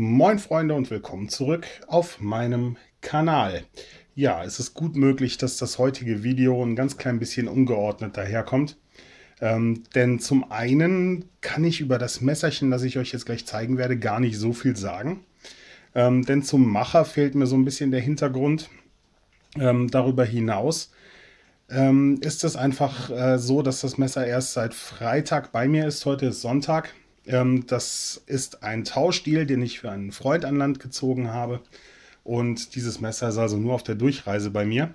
Moin Freunde und willkommen zurück auf meinem Kanal. Ja, es ist gut möglich, dass das heutige Video ein ganz klein bisschen ungeordnet daherkommt. Ähm, denn zum einen kann ich über das Messerchen, das ich euch jetzt gleich zeigen werde, gar nicht so viel sagen. Ähm, denn zum Macher fehlt mir so ein bisschen der Hintergrund. Ähm, darüber hinaus ähm, ist es einfach äh, so, dass das Messer erst seit Freitag bei mir ist. Heute ist Sonntag. Ähm, das ist ein Tauschdeal, den ich für einen Freund an Land gezogen habe. Und dieses Messer ist also nur auf der Durchreise bei mir.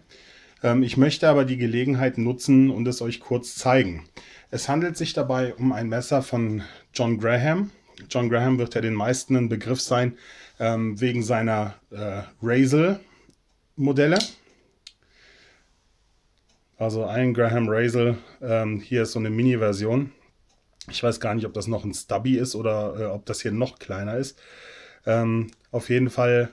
Ähm, ich möchte aber die Gelegenheit nutzen und es euch kurz zeigen. Es handelt sich dabei um ein Messer von John Graham. John Graham wird ja den meisten ein Begriff sein ähm, wegen seiner äh, Razel-Modelle. Also ein Graham Razel. Ähm, hier ist so eine Mini-Version. Ich weiß gar nicht, ob das noch ein Stubby ist oder äh, ob das hier noch kleiner ist. Ähm, auf jeden Fall,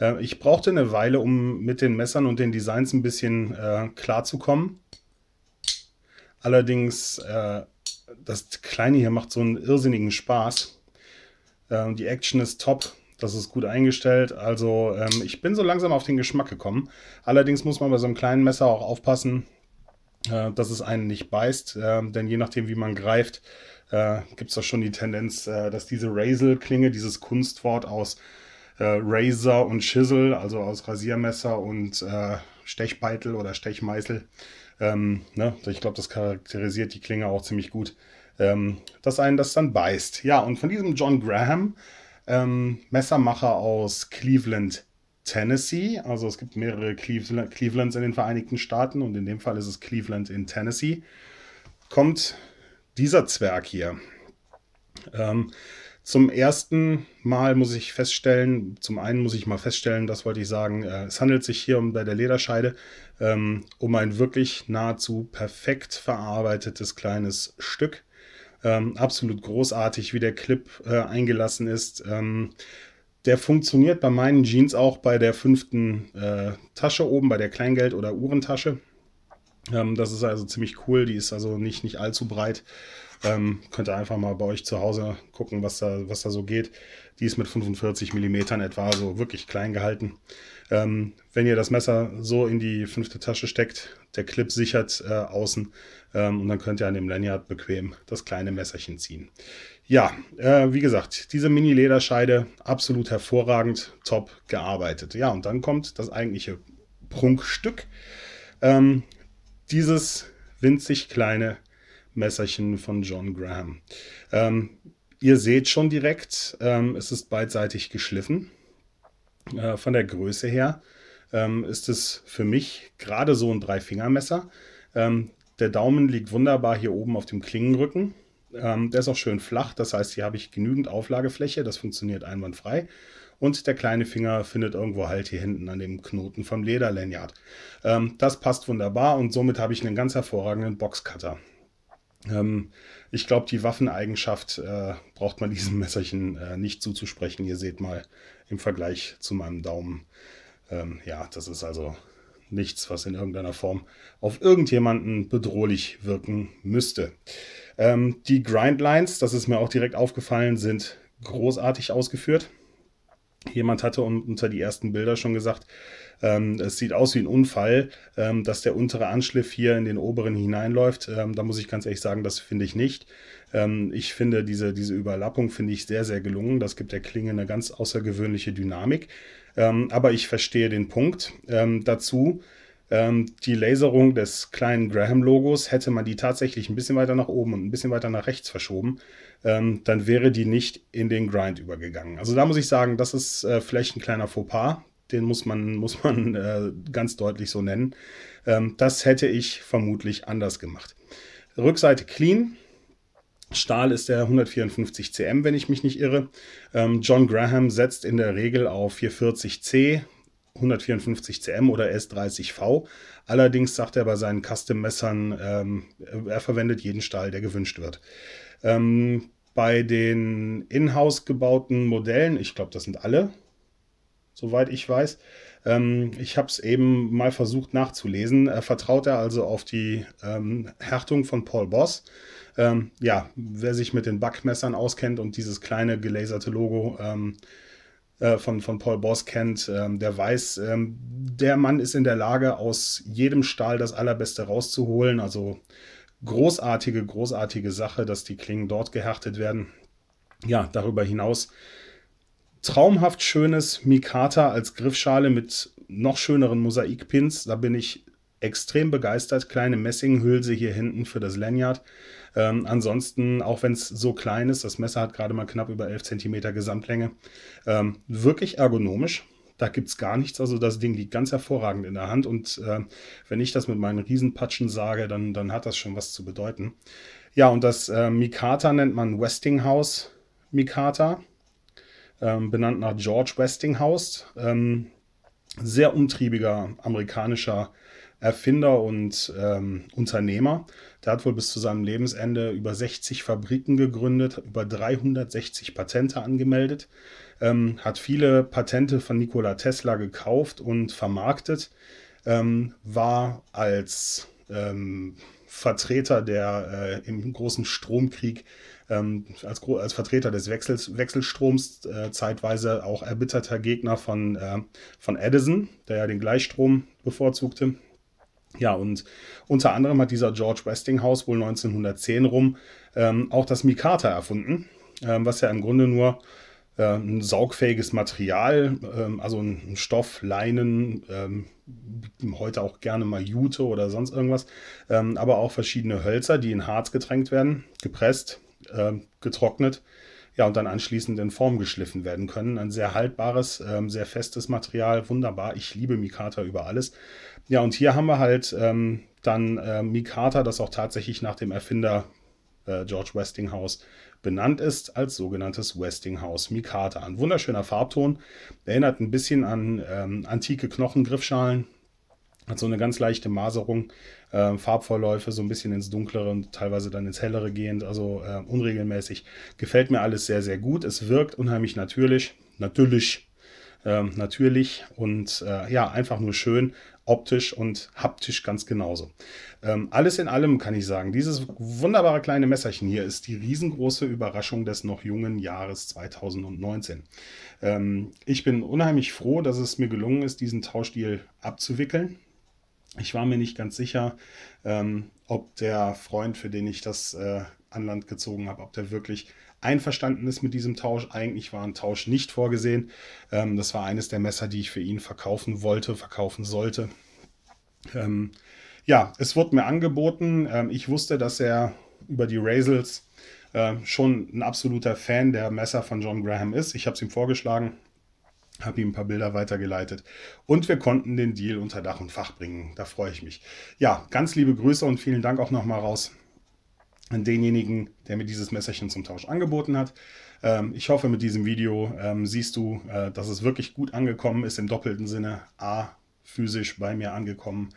äh, ich brauchte eine Weile, um mit den Messern und den Designs ein bisschen äh, klarzukommen. Allerdings, äh, das Kleine hier macht so einen irrsinnigen Spaß. Ähm, die Action ist top. Das ist gut eingestellt. Also ähm, ich bin so langsam auf den Geschmack gekommen. Allerdings muss man bei so einem kleinen Messer auch aufpassen, äh, dass es einen nicht beißt. Äh, denn je nachdem, wie man greift, äh, gibt es da schon die Tendenz, äh, dass diese Razel-Klinge, dieses Kunstwort aus äh, Razor und Chisel, also aus Rasiermesser und äh, Stechbeitel oder Stechmeißel, ähm, ne? ich glaube, das charakterisiert die Klinge auch ziemlich gut, ähm, dass einen das dann beißt. Ja, und von diesem John Graham, ähm, Messermacher aus Cleveland, Tennessee. Also es gibt mehrere Clevelands in den Vereinigten Staaten und in dem Fall ist es Cleveland in Tennessee. Kommt dieser Zwerg hier. Ähm, zum ersten Mal muss ich feststellen, zum einen muss ich mal feststellen, das wollte ich sagen, äh, es handelt sich hier um, bei der Lederscheide ähm, um ein wirklich nahezu perfekt verarbeitetes kleines Stück. Ähm, absolut großartig, wie der Clip äh, eingelassen ist. Ähm, der funktioniert bei meinen Jeans auch bei der fünften äh, Tasche oben, bei der Kleingeld- oder Uhrentasche. Ähm, das ist also ziemlich cool. Die ist also nicht, nicht allzu breit. Ähm, könnt ihr einfach mal bei euch zu Hause gucken, was da, was da so geht. Die ist mit 45 mm etwa so also wirklich klein gehalten. Ähm, wenn ihr das Messer so in die fünfte Tasche steckt, der Clip sichert äh, außen ähm, und dann könnt ihr an dem Lanyard bequem das kleine Messerchen ziehen. Ja, äh, wie gesagt, diese Mini-Lederscheide absolut hervorragend, top gearbeitet. Ja, und dann kommt das eigentliche Prunkstück. Ähm, dieses winzig kleine Messerchen von John Graham. Ähm, ihr seht schon direkt, ähm, es ist beidseitig geschliffen. Äh, von der Größe her ähm, ist es für mich gerade so ein Dreifingermesser. Ähm, der Daumen liegt wunderbar hier oben auf dem Klingenrücken ähm, der ist auch schön flach, das heißt, hier habe ich genügend Auflagefläche, das funktioniert einwandfrei. Und der kleine Finger findet irgendwo halt hier hinten an dem Knoten vom Lederlanyard. Ähm, das passt wunderbar und somit habe ich einen ganz hervorragenden Boxcutter. Ähm, ich glaube, die Waffeneigenschaft äh, braucht man diesem Messerchen äh, nicht zuzusprechen. Ihr seht mal im Vergleich zu meinem Daumen. Ähm, ja, das ist also nichts, was in irgendeiner Form auf irgendjemanden bedrohlich wirken müsste. Ähm, die Grindlines, das ist mir auch direkt aufgefallen, sind großartig ausgeführt. Jemand hatte unter die ersten Bilder schon gesagt, ähm, es sieht aus wie ein Unfall, ähm, dass der untere Anschliff hier in den oberen hineinläuft. Ähm, da muss ich ganz ehrlich sagen, das finde ich nicht. Ähm, ich finde diese, diese Überlappung finde ich sehr, sehr gelungen. Das gibt der Klinge eine ganz außergewöhnliche Dynamik. Ähm, aber ich verstehe den Punkt. Ähm, dazu ähm, die Laserung des kleinen Graham-Logos, hätte man die tatsächlich ein bisschen weiter nach oben und ein bisschen weiter nach rechts verschoben, ähm, dann wäre die nicht in den Grind übergegangen. Also da muss ich sagen, das ist äh, vielleicht ein kleiner Fauxpas, den muss man, muss man äh, ganz deutlich so nennen. Ähm, das hätte ich vermutlich anders gemacht. Rückseite clean. Stahl ist der 154 cm, wenn ich mich nicht irre. Ähm, John Graham setzt in der Regel auf 440 C, 154 CM oder S30V. Allerdings sagt er bei seinen Custom-Messern, ähm, er verwendet jeden Stahl, der gewünscht wird. Ähm, bei den in-house gebauten Modellen, ich glaube, das sind alle, soweit ich weiß, ähm, ich habe es eben mal versucht nachzulesen. Er äh, vertraut er also auf die ähm, Härtung von Paul Boss. Ähm, ja, wer sich mit den Backmessern auskennt und dieses kleine gelaserte Logo ähm, äh, von, von Paul Boss kennt, ähm, der weiß, ähm, der Mann ist in der Lage, aus jedem Stahl das Allerbeste rauszuholen. Also großartige, großartige Sache, dass die Klingen dort gehärtet werden. Ja, darüber hinaus traumhaft schönes Mikata als Griffschale mit noch schöneren Mosaikpins. Da bin ich extrem begeistert. Kleine Messinghülse hier hinten für das Lanyard. Ähm, ansonsten, auch wenn es so klein ist, das Messer hat gerade mal knapp über 11 cm Gesamtlänge. Ähm, wirklich ergonomisch. Da gibt es gar nichts. Also das Ding liegt ganz hervorragend in der Hand. Und äh, wenn ich das mit meinen Riesenpatschen sage, dann, dann hat das schon was zu bedeuten. Ja, und das äh, Mikata nennt man Westinghouse Mikata. Ähm, benannt nach George Westinghouse. Ähm, sehr umtriebiger amerikanischer äh, Erfinder und ähm, Unternehmer. Der hat wohl bis zu seinem Lebensende über 60 Fabriken gegründet, über 360 Patente angemeldet, ähm, hat viele Patente von Nikola Tesla gekauft und vermarktet, ähm, war als ähm, Vertreter der äh, im großen Stromkrieg ähm, als, als, Vertreter des Wechsels, Wechselstroms äh, zeitweise auch erbitterter Gegner von, äh, von Edison, der ja den Gleichstrom bevorzugte. Ja, und unter anderem hat dieser George Westinghouse wohl 1910 rum ähm, auch das Mikata erfunden, ähm, was ja im Grunde nur äh, ein saugfähiges Material, ähm, also ein, Stoff, Leinen, ähm, heute auch gerne mal Jute oder sonst irgendwas, ähm, aber auch verschiedene Hölzer, die in Harz getränkt werden, gepresst, äh, getrocknet ja, und dann anschließend in Form geschliffen werden können. Ein sehr haltbares, ähm, sehr festes Material, wunderbar. Ich liebe Mikata über alles. Ja, und hier haben wir halt ähm, dann äh, Mikata, das auch tatsächlich nach dem Erfinder äh, George Westinghouse benannt ist, als sogenanntes Westinghouse Mikata. Ein wunderschöner Farbton, erinnert ein bisschen an ähm, antike Knochengriffschalen, hat so eine ganz leichte Maserung, äh, Farbverläufe so ein bisschen ins Dunklere und teilweise dann ins Hellere gehend, also äh, unregelmäßig. Gefällt mir alles sehr, sehr gut. Es wirkt unheimlich natürlich, natürlich, äh, natürlich und äh, ja, einfach nur schön optisch und haptisch ganz genauso. Ähm, alles in allem kann ich sagen, dieses wunderbare kleine Messerchen hier ist die riesengroße Überraschung des noch jungen Jahres 2019. Ähm, ich bin unheimlich froh, dass es mir gelungen ist, diesen Tauschdeal abzuwickeln. Ich war mir nicht ganz sicher, ähm, ob der Freund, für den ich das äh, an Land gezogen habe, ob der wirklich einverstanden ist mit diesem Tausch. Eigentlich war ein Tausch nicht vorgesehen. Ähm, das war eines der Messer, die ich für ihn verkaufen wollte, verkaufen sollte. Ähm, ja, es wurde mir angeboten. Ähm, ich wusste, dass er über die Razels äh, schon ein absoluter Fan der Messer von John Graham ist. Ich habe es ihm vorgeschlagen habe ihm ein paar Bilder weitergeleitet und wir konnten den Deal unter Dach und Fach bringen. Da freue ich mich. Ja, ganz liebe Grüße und vielen Dank auch nochmal raus an denjenigen, der mir dieses Messerchen zum Tausch angeboten hat. Ähm, ich hoffe, mit diesem Video ähm, siehst du, äh, dass es wirklich gut angekommen ist, im doppelten Sinne. A, physisch bei mir angekommen,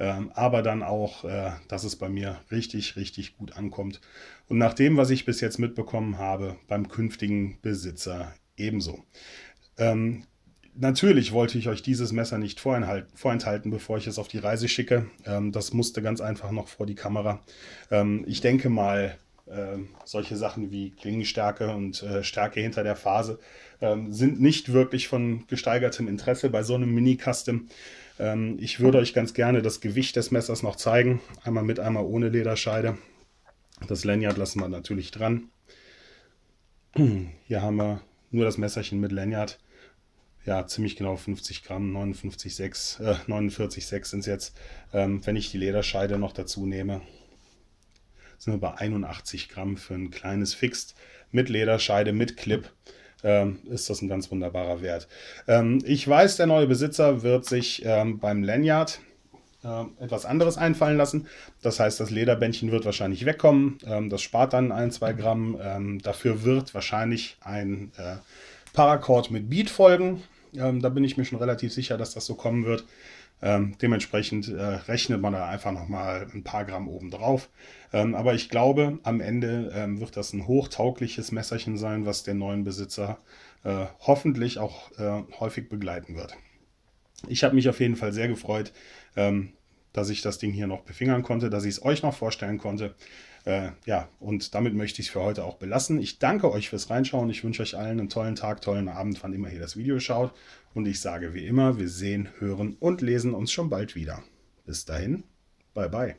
ähm, aber dann auch, äh, dass es bei mir richtig, richtig gut ankommt. Und nach dem, was ich bis jetzt mitbekommen habe, beim künftigen Besitzer ebenso. Ähm, natürlich wollte ich euch dieses Messer nicht vorenthalten, bevor ich es auf die Reise schicke. Ähm, das musste ganz einfach noch vor die Kamera. Ähm, ich denke mal, äh, solche Sachen wie Klingenstärke und äh, Stärke hinter der Phase äh, sind nicht wirklich von gesteigertem Interesse bei so einem Mini-Custom. Ähm, ich würde euch ganz gerne das Gewicht des Messers noch zeigen. Einmal mit, einmal ohne Lederscheide. Das Lanyard lassen wir natürlich dran. Hier haben wir nur das Messerchen mit Lanyard ja, ziemlich genau 50 Gramm, 59,6, äh, 49,6 sind es jetzt. Ähm, wenn ich die Lederscheide noch dazu nehme, sind wir bei 81 Gramm für ein kleines Fixed mit Lederscheide, mit Clip. Ähm, ist das ein ganz wunderbarer Wert. Ähm, ich weiß, der neue Besitzer wird sich ähm, beim Lanyard ähm, etwas anderes einfallen lassen. Das heißt, das Lederbändchen wird wahrscheinlich wegkommen. Ähm, das spart dann ein, zwei Gramm. dafür wird wahrscheinlich ein äh, Paracord mit Beat folgen. Ähm, da bin ich mir schon relativ sicher, dass das so kommen wird. Ähm, dementsprechend äh, rechnet man da einfach nochmal ein paar Gramm oben drauf. Ähm, aber ich glaube, am Ende ähm, wird das ein hochtaugliches Messerchen sein, was den neuen Besitzer äh, hoffentlich auch äh, häufig begleiten wird. Ich habe mich auf jeden Fall sehr gefreut, ähm, dass ich das Ding hier noch befingern konnte, dass ich es euch noch vorstellen konnte. Äh, ja, und damit möchte ich es für heute auch belassen. Ich danke euch fürs Reinschauen. Ich wünsche euch allen einen tollen Tag, tollen Abend, wann immer ihr das Video schaut. Und ich sage wie immer, wir sehen, hören und lesen uns schon bald wieder. Bis dahin, bye bye.